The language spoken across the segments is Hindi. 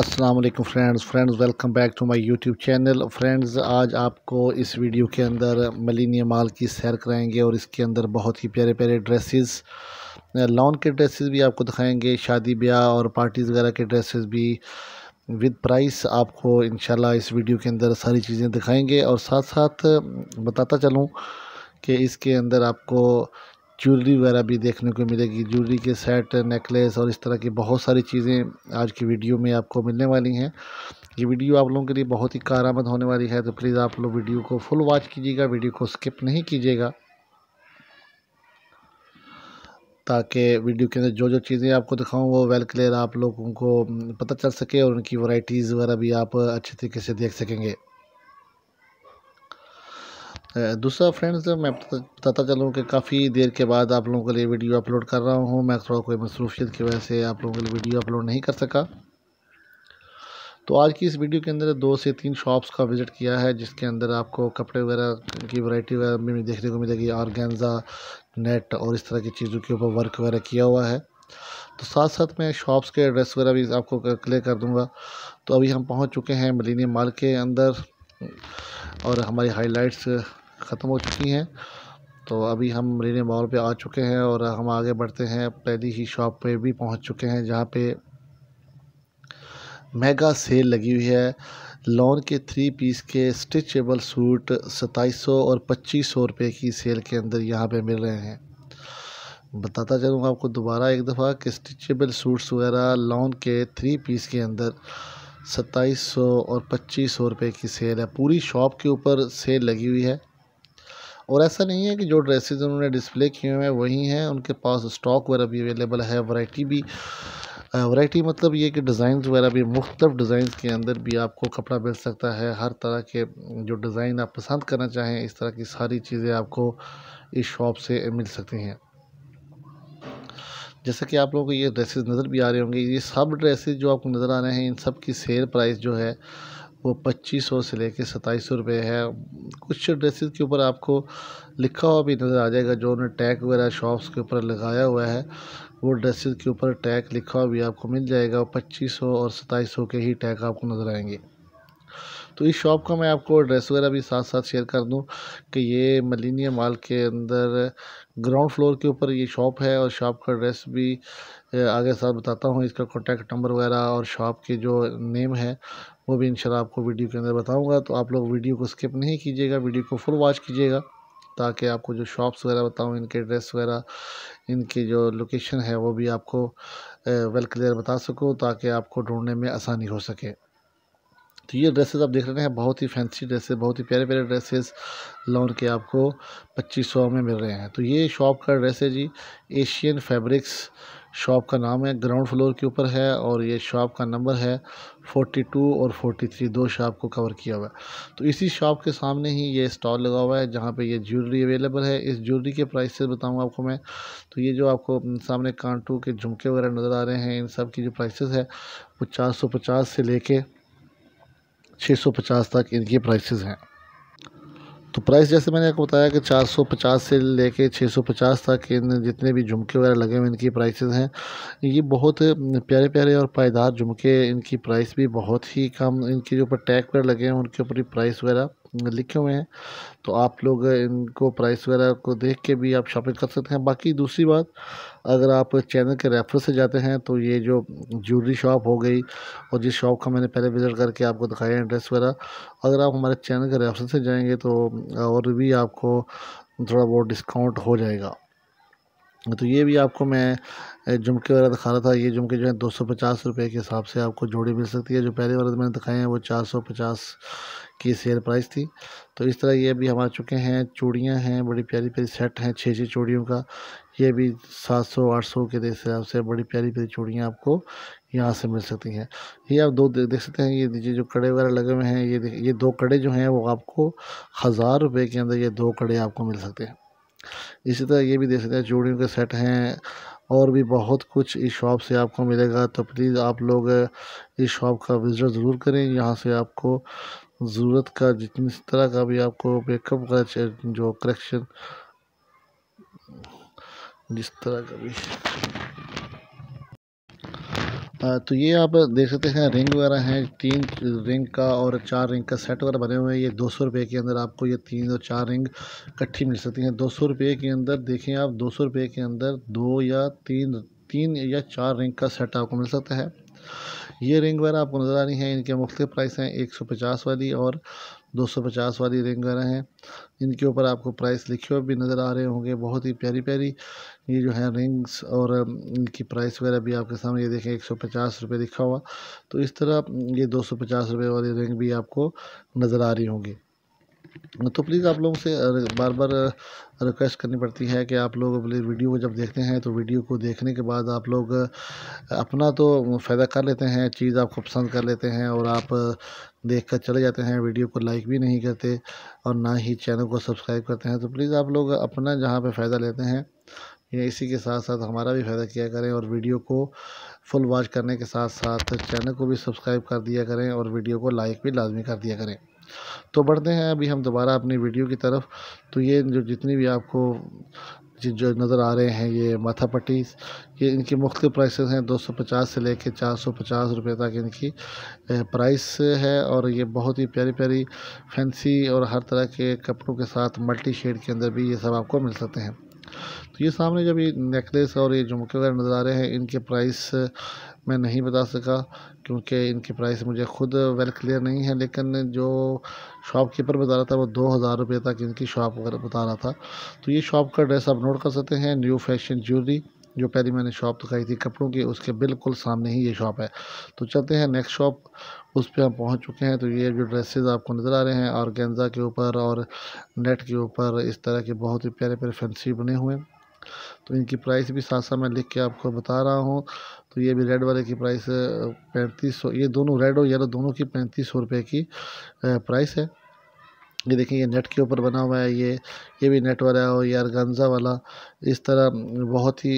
अस्सलाम वालेकुम friends friends welcome back to my YouTube channel friends आज आपको इस वीडियो के अंदर मलिनिया माल की सैर कराएंगे और इसके अंदर बहुत ही प्यारे प्यारे ड्रेसेस लॉन के ड्रेसेस भी आपको दिखाएंगे शादी ब्याह और पार्टीज़ वगैरह के ड्रेसेस भी विद प्राइस आपको इन इस वीडियो के अंदर सारी चीज़ें दिखाएँगे और साथ साथ बताता चलूँ कि इसके अंदर आपको ज्वेलरी वगैरह भी देखने को मिलेगी ज्वेलरी के सेट नेकलेस और इस तरह की बहुत सारी चीज़ें आज की वीडियो में आपको मिलने वाली हैं ये वीडियो आप लोगों के लिए बहुत ही कारामद होने वाली है तो प्लीज़ आप लोग वीडियो को फुल वॉच कीजिएगा वीडियो को स्किप नहीं कीजिएगा ताकि वीडियो के अंदर जो जो चीज़ें आपको दिखाऊं वो वेल क्लियर आप लोगों को पता चल सके और उनकी वैरायटीज़ वगैरह भी आप अच्छे तरीके से देख सकेंगे दूसरा फ्रेंड्स मैं बताता चलूँ कि काफ़ी देर के बाद आप लोगों के लिए वीडियो अपलोड कर रहा हूँ मैं थोड़ा कोई मसरूफियत की वजह से आप लोगों के लिए वीडियो अपलोड नहीं कर सका तो आज की इस वीडियो के अंदर दो से तीन शॉप्स का विज़िट किया है जिसके अंदर आपको कपड़े वगैरह की वैरायटी वगैरह में देखने को मिलेगी ऑर्गेन्जा नेट और इस तरह की चीज़ों के ऊपर वर्क वगैरह किया हुआ है तो साथ साथ मैं शॉप्स के एड्रेस वगैरह भी आपको क्लियर कर दूंगा तो अभी हम पहुंच चुके हैं मलिनी माल के अंदर और हमारी हाईलाइट्स ख़त्म हो चुकी हैं तो अभी हम रीने मॉल पे आ चुके हैं और हम आगे बढ़ते हैं पहली ही शॉप पे भी पहुंच चुके हैं जहाँ पे मेगा सेल लगी हुई है लॉन के थ्री पीस के स्टिचेबल सूट सताईस सौ और पच्चीस सौ रुपये की सेल के अंदर यहाँ पे मिल रहे हैं बताता चलूँगा आपको दोबारा एक दफ़ा कि स्टिचेबल सूट्स वगैरह लॉन के थ्री पीस के अंदर सत्ताईस सौ और पच्चीस सौ रुपये की सेल है पूरी शॉप के ऊपर सेल लगी हुई है और ऐसा नहीं है कि जो ड्रेसेस उन्होंने डिस्प्ले किए हुए हैं वही हैं उनके पास स्टॉक वगैरह भी अवेलेबल है वैरायटी भी वैरायटी मतलब ये कि डिज़ाइन वगैरह भी मुख्तफ डिज़ाइन के अंदर भी आपको कपड़ा मिल सकता है हर तरह के जो डिज़ाइन आप पसंद करना चाहें इस तरह की सारी चीज़ें आपको इस शॉप से मिल सकती हैं जैसे कि आप लोगों को ये ड्रेसेस नज़र भी आ रहे होंगे ये सब ड्रेसेस जो आपको नज़र आ रहे हैं इन सब की सेल प्राइस जो है वो पच्चीस सौ से लेके सताईस सौ रुपये है कुछ ड्रेसेस के ऊपर आपको लिखा हुआ भी नज़र आ जाएगा जो उन्होंने टैग वगैरह शॉप्स के ऊपर लगाया हुआ है वो ड्रेसेस के ऊपर टैग लिखा हुआ भी आपको मिल जाएगा पच्चीस सौ और सत्ताईस सौ के ही टैग आपको नज़र आएंगे तो इस शॉप का मैं आपको एड्रेस वगैरह भी साथ साथ शेयर कर दूं कि ये मलिनिया माल के अंदर ग्राउंड फ्लोर के ऊपर ये शॉप है और शॉप का एड्रेस भी आगे साथ बताता हूँ इसका कॉन्टैक्ट नंबर वगैरह और शॉप के जो नेम है वो भी इंशाल्लाह आपको वीडियो के अंदर बताऊंगा तो आप लोग वीडियो को स्किप नहीं कीजिएगा वीडियो को फुल वॉच कीजिएगा ताकि आपको जो शॉप्स वगैरह बताऊँ इनके एड्रेस वगैरह इनके जो लोकेशन है वो भी आपको वेल क्लियर बता सकूँ ताकि आपको ढूंढने में आसानी हो सके तो ये ड्रेसेस आप देख रहे हैं बहुत ही फैंसी ड्रेसेस बहुत ही प्यारे प्यारे ड्रेसेस लॉन के आपको पच्चीस सौ में मिल रहे हैं तो ये शॉप का ड्रेस है जी एशियन फैब्रिक्स शॉप का नाम है ग्राउंड फ्लोर के ऊपर है और ये शॉप का नंबर है 42 और 43 दो शॉप को कवर किया हुआ है तो इसी शॉप के सामने ही ये स्टॉल लगा हुआ है जहाँ पे ये ज्वेलरी अवेलेबल है इस ज्वेलरी के प्राइस से आपको मैं तो ये जो आपको सामने कांटू के झुमके वगैरह नज़र आ रहे हैं इन सब की जो प्राइस है वो चार से ले 650 तक इनकी प्राइसेस हैं तो प्राइस जैसे मैंने आपको बताया कि 450 से लेके 650 तक इन जितने भी झुमके वगैरह लगे हुए इनकी प्राइसेस हैं ये बहुत प्यारे प्यारे और पायदार झुमके इनकी प्राइस भी बहुत ही कम इनके जो ऊपर टैग वगैरह लगे हैं उनके ऊपर भी प्राइस वगैरह लिखे हुए हैं तो आप लोग इनको प्राइस वगैरह को देख के भी आप शॉपिंग कर सकते हैं बाकी दूसरी बात अगर आप चैनल के रेफर से जाते हैं तो ये जो ज्वेलरी शॉप हो गई और जिस शॉप का मैंने पहले विज़िट करके आपको दिखाया है ड्रेस वगैरह अगर आप हमारे चैनल के रेफर से जाएंगे तो और भी आपको थोड़ा बहुत डिस्काउंट हो जाएगा तो ये भी आपको मैं झुमके वगैरह दिखा रहा था ये झुमके जो है दो सौ पचास रुपये के हिसाब से आपको जोड़ी मिल सकती है जो पहले वाले मैंने दिखाए हैं वो चार सौ पचास की सेल प्राइस थी तो इस तरह ये भी हम आ चुके हैं चूड़ियाँ हैं बड़ी प्यारी प्यारी सेट हैं छः छः चूड़ियों का ये भी सात सौ आठ सौ के हिसाब से बड़ी प्यारी प्यारी चूड़ियाँ आपको यहाँ से मिल सकती हैं ये आप दो देख सकते हैं ये ये जो कड़े वगैरह लगे हुए हैं ये ये दो कड़े जो हैं वो आपको हज़ार रुपये के अंदर ये दो कड़े आपको मिल सकते हैं इसी तरह ये भी देख सकते हैं चूड़ियों के सेट हैं और भी बहुत कुछ इस शॉप से आपको मिलेगा तो प्लीज़ आप लोग इस शॉप का विज़िट ज़रूर करें यहाँ से आपको ज़रूरत का जितनी तरह का भी आपको मेकअप का जो करेक्शन जिस तरह का भी तो ये आप देख सकते हैं रिंग वगैरह हैं तीन रिंग का और चार रिंग का सेट वगैरह बने हुए हैं ये दो सौ रुपये के अंदर आपको ये तीन और चार रिंग इकट्ठी मिल सकती हैं दो सौ रुपये के अंदर देखें आप दो सौ रुपये के अंदर दो या तीन तीन या चार रिंग का सेट आपको मिल सकता है ये रिंग वगैरह आपको नज़र आ रही हैं इनके मुख्तु प्राइस हैं एक सौ पचास वाली और 250 वाली रिंग वगैरह हैं इनके ऊपर आपको प्राइस लिखे हुए भी नज़र आ रहे होंगे बहुत ही प्यारी प्यारी ये जो है रिंग्स और इनकी प्राइस वगैरह भी आपके सामने ये देखें एक सौ लिखा हुआ तो इस तरह ये दो सौ वाली रिंग भी आपको नज़र आ रही होंगी तो प्लीज़ आप लोगों से बार बार रिक्वेस्ट करनी पड़ती है कि आप लोग प्लीज़ वीडियो को जब देखते हैं तो वीडियो को देखने के बाद आप लोग अपना तो फ़ायदा कर लेते हैं चीज़ आपको पसंद कर लेते हैं और आप देख कर चले जाते हैं वीडियो को लाइक भी नहीं करते और ना ही चैनल को सब्सक्राइब करते हैं तो प्लीज़ आप लोग अपना जहाँ पर फ़ायदा लेते हैं इसी के साथ साथ हमारा भी फ़ायदा किया करें और वीडियो को फुल वॉच करने के साथ साथ चैनल को भी सब्सक्राइब कर दिया करें और वीडियो को लाइक भी लाजमी कर दिया करें तो बढ़ते हैं अभी हम दोबारा अपनी वीडियो की तरफ तो ये जो जितनी भी आपको जो नज़र आ रहे हैं ये माथा पट्टी ये इनकी मुख्त प्राइस हैं 250 से लेके 450 रुपए तक इनकी प्राइस है और ये बहुत ही प्यारी प्यारी फैंसी और हर तरह के कपड़ों के साथ मल्टी शेड के अंदर भी ये सब आपको मिल सकते हैं तो ये सामने जब ये नेकलेस और ये झुमके वगैरह नज़र आ रहे हैं इनके प्राइस मैं नहीं बता सका क्योंकि इनकी प्राइस मुझे ख़ुद वेल क्लियर नहीं है लेकिन जो शॉपकीपर बता रहा था वो दो हज़ार रुपये तक इनकी शॉप वगैरह बता रहा था तो ये शॉप का एड्रेस आप नोट कर सकते हैं न्यू फैशन ज्वेलरी जो पहले मैंने शॉप दिखाई थी कपड़ों की उसके बिल्कुल सामने ही ये शॉप है तो चलते हैं नेक्स्ट शॉप उस पर हम पहुंच चुके हैं तो ये जो ड्रेसेस आपको नज़र आ रहे हैं और गेंजा के ऊपर और नेट के ऊपर इस तरह के बहुत ही प्यारे प्यारे फैंसी बने हुए हैं तो इनकी प्राइस भी साथ साथ मैं लिख के आपको बता रहा हूँ तो ये भी रेड वाले की प्राइस पैंतीस सौ ये दोनों रेड और येलो दोनों की पैंतीस सौ रुपये की प्राइस है ये देखिए ये नेट के ऊपर बना हुआ है ये ये भी नेट वाला है और ये अरगंजा वाला इस तरह बहुत ही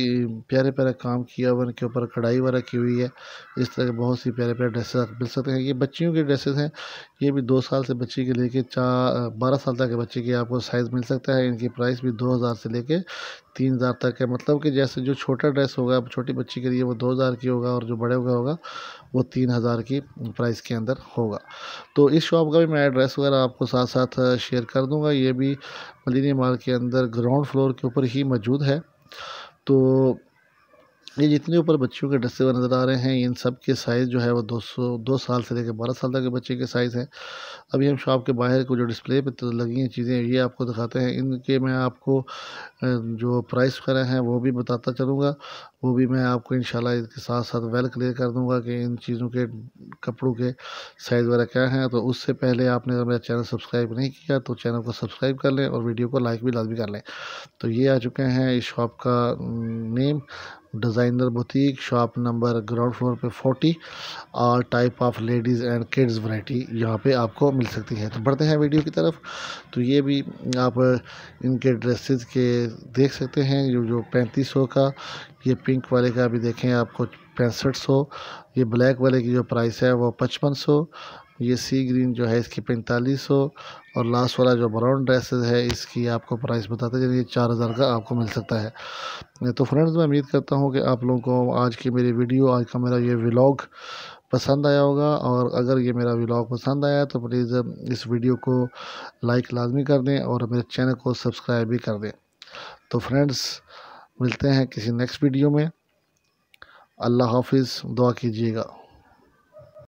प्यारे प्यारे काम किया हुआ इनके ऊपर कढ़ाई वगैरह की हुई है इस तरह के बहुत सी प्यारे प्यारे ड्रेसेस आप मिल सकते हैं ये बच्चियों के ड्रेसेस हैं ये भी दो साल से बच्ची के लेके चार बारह साल तक के बच्चे के आपको साइज़ मिल सकता है इनकी प्राइस भी दो हज़ार से लेके तीन हज़ार तक है मतलब कि जैसे जो छोटा ड्रेस होगा छोटी बच्ची के लिए वो दो हज़ार की होगा और जो बड़े होगा होगा वो तीन हज़ार की प्राइस के अंदर होगा तो इस शॉप का भी मैं एड्रेस वगैरह आपको साथ साथ शेयर कर दूँगा ये भी मदीनी माल के अंदर ग्राउंड फ्लोर के ऊपर ही मौजूद है तो ये जितने ऊपर बच्चियों के हुए नज़र आ रहे हैं इन सब के साइज़ जो है वो 200 दो साल से लेकर बारह साल तक के बच्चे के साइज़ हैं अभी हम शॉप के बाहर को जो डिस्प्ले पे तो लगी हैं चीज़ें ये आपको दिखाते हैं इनके मैं आपको जो प्राइस वगैरह हैं वो भी बताता चलूँगा वो भी मैं आपको इन इसके साथ साथ वेल क्लियर कर दूँगा कि इन चीज़ों के कपड़ों के साइज़ वगैरह क्या हैं तो उससे पहले आपने अगर मेरा चैनल सब्सक्राइब नहीं किया तो चैनल को सब्सक्राइब कर लें और वीडियो को लाइक भी लाजमी कर लें तो ये आ चुके हैं इस शॉप का name designer boutique shop number ground floor पे फोर्टी और type of ladies and kids variety यहाँ पे आपको मिल सकती है तो बढ़ते हैं वीडियो की तरफ तो ये भी आप इनके ड्रेसेस के देख सकते हैं जो जो पैंतीस सौ का ये पिंक वाले का भी देखें आपको पैंसठ सौ ये ब्लैक वाले की जो प्राइस है वो पचपन सौ ये सी ग्रीन जो है इसकी पैंतालीस सौ और लास्ट वाला जो ब्राउन ड्रेसेस है इसकी आपको प्राइस बताते हैं ये चार हज़ार का आपको मिल सकता है तो फ्रेंड्स मैं उम्मीद करता हूँ कि आप लोगों को आज की मेरी वीडियो आज का मेरा ये व्लॉग पसंद आया होगा और अगर ये मेरा व्लॉग पसंद आया तो प्लीज़ इस वीडियो को लाइक लाजमी कर दें और मेरे चैनल को सब्सक्राइब भी कर दें तो फ्रेंड्स मिलते हैं किसी नेक्स्ट वीडियो में अल्लाह हाफिज़ दुआ कीजिएगा